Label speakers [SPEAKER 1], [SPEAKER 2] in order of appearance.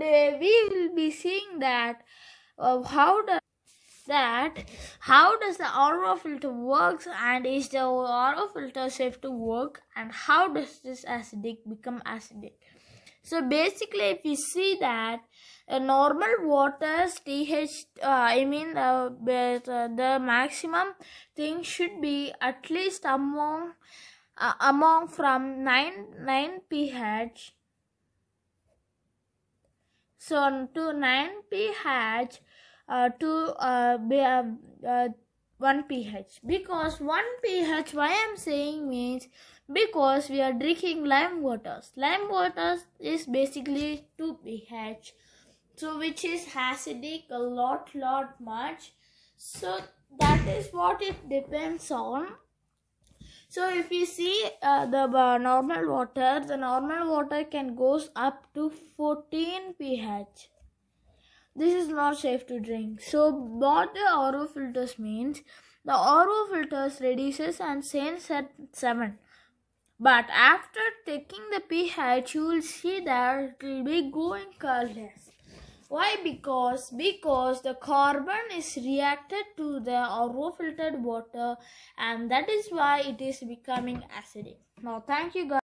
[SPEAKER 1] today we will be seeing that uh, how does that how does the aura filter works and is the aura filter safe to work and how does this acidic become acidic so basically if you see that normal water's TH, uh, I mean uh, but, uh, the maximum thing should be at least among uh, among from 9 9 pH so to 9 pH uh, to uh, be, uh, uh 1 pH because 1 pH why I'm saying means because we are drinking lime waters lime waters is basically 2 pH so which is acidic a lot lot much so that is what it depends on so if you see uh, the uh, normal water, the normal water can goes up to 14 pH. This is not safe to drink. So what the RO filters means, the RO filters reduces and sends at 7. But after taking the pH, you will see that it will be going colorless. Why? Because because the carbon is reacted to the raw filtered water and that is why it is becoming acidic. Now thank you guys.